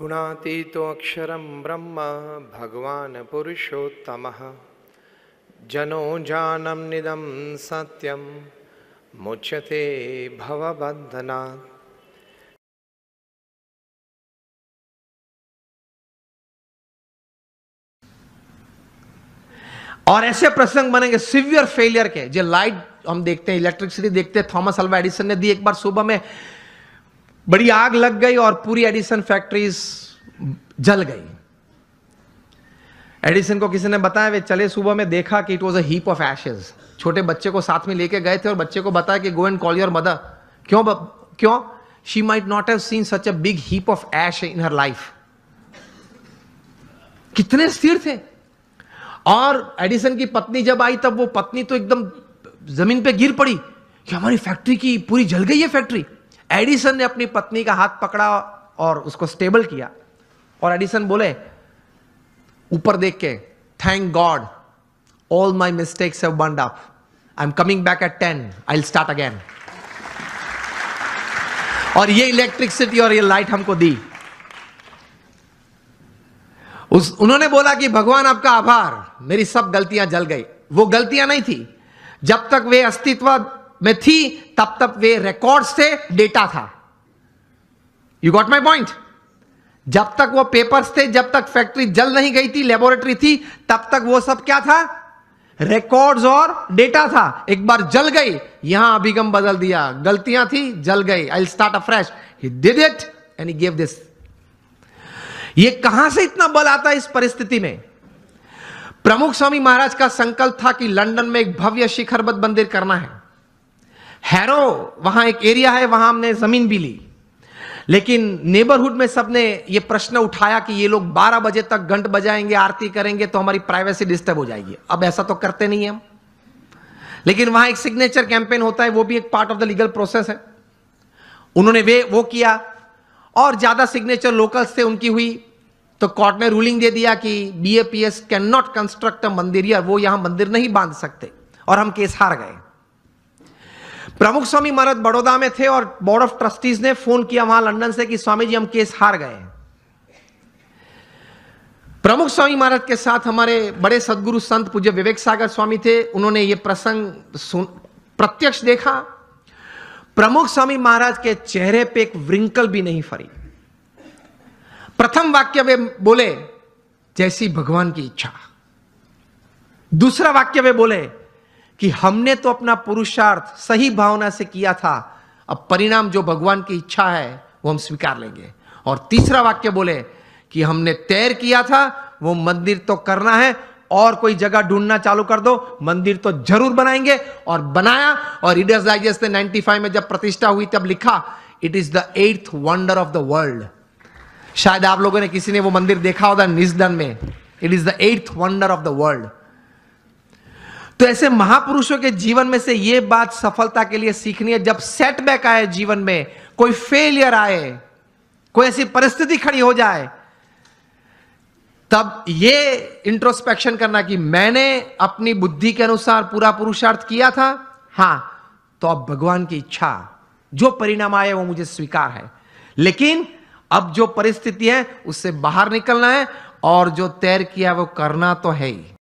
अक्षर ब्रह्म भगवान पुरुषोत्तम जनो जानम निदम सत्यम मुच्यते भवबंधना और ऐसे प्रसंग बनेंगे सिवियर फेलियर के जो लाइट हम देखते हैं इलेक्ट्रिसिटी देखते हैं थॉमस अल्वा एडिसन ने दी एक बार सुबह में बड़ी आग लग गई और पूरी एडिसन फैक्ट्रीज जल गई एडिसन को किसी ने बताया वे चले सुबह में देखा कि it was a heap of ashes छोटे बच्चे को साथ में लेके गए थे और बच्चे को बताया कि go and call your mother क्यों क्यों she might not have seen such a big heap of ash in her life कितने स्थिर थे और एडिसन की पत्नी जब आई तब वो पत्नी तो एकदम जमीन पे गिर पड़ी कि हमारी फैक्ट्री की पूरी जल गई है फैक्ट्री एडिसन ने अपनी पत्नी का हाथ पकड़ा और उसको स्टेबल किया और एडिसन बोले ऊपर देख के thank God all my mistakes have burned up I am coming back at ten I start again और ये इलेक्ट्रिसिटी और ये लाइट हमको दी उस उन्होंने बोला कि भगवान आपका आभार मेरी सब गलतियां जल गई वो गलतियां नहीं थी जब तक वे अस्तित्व में थी तब तक वे रिकॉर्ड से डेटा था यू गॉट माई पॉइंट जब तक वो पेपर्स थे जब तक फैक्ट्री जल नहीं गई थी लेबोरेटरी थी तब तक वो सब क्या था रिकॉर्ड्स और डेटा था एक बार जल गई यहां अभिगम बदल दिया गलतियां थी जल गई I start a fresh he did it and gave this ये कहां से इतना बल आता है इस परिस्थिति में प्रमुख स्वामी महाराज का संकल्प था कि लंदन में एक भव्य शिखरबद्ध मंदिर करना है हैरो वहां एक एरिया है वहां हमने जमीन भी ली लेकिन नेबरहुड में सबने ये प्रश्न उठाया कि ये लोग 12 बजे तक घंट बजाएंगे आरती करेंगे तो हमारी प्राइवेसी डिस्टर्ब हो जाएगी अब ऐसा तो करते नहीं है हम लेकिन वहां एक सिग्नेचर कैंपेन होता है वो भी एक part of the legal process है उन्होंने वे वो किया और ज्यादा सिग्नेचर लोकल्स से उनकी हुई तो कोर्ट ने रूलिंग दे दिया कि we can not construct a mandir या वो यहां मंदिर नहीं बांध सकते और हम केस हार गए प्रमुख स्वामी महाराज बड़ौदा में थे और बोर्ड ऑफ ट्रस्टीज ने फोन किया वहां लंदन से कि स्वामी जी हम केस हार गए प्रमुख स्वामी महाराज के साथ हमारे बड़े सदगुरु संत पूज्य विवेक सागर स्वामी थे उन्होंने ये प्रसंग प्रत्यक्ष देखा प्रमुख स्वामी महाराज के चेहरे पे एक व्रिंकल भी नहीं फरी प्रथम वाक्य वे बोले जैसी भगवान की इच्छा दूसरा वाक्य वे बोले कि हमने तो अपना पुरुषार्थ सही भावना से किया था अब परिणाम जो भगवान की इच्छा है वो हम स्वीकार लेंगे और तीसरा वाक्य बोले कि हमने तैर किया था वो मंदिर तो करना है और कोई जगह ढूंढना चालू कर दो मंदिर तो जरूर बनाएंगे और बनाया और रीडर्स डाइजेस्ट ने 95 में जब प्रतिष्ठा हुई तब लिखा it is the eighth wonder of the world शायद आप लोगों ने किसी ने वो मंदिर देखा होगा निजन में it is the eighth wonder of the world तो ऐसे महापुरुषों के जीवन में से यह बात सफलता के लिए सीखनी है जब सेटबैक आए जीवन में कोई फेलियर आए कोई ऐसी परिस्थिति खड़ी हो जाए तब ये इंट्रोस्पेक्शन करना कि मैंने अपनी बुद्धि के अनुसार पूरा पुरुषार्थ किया था हां तो अब भगवान की इच्छा जो परिणाम आए वो मुझे स्वीकार है लेकिन अब जो परिस्थिति है उससे बाहर निकलना है और जो तैर किया वो करना तो है ही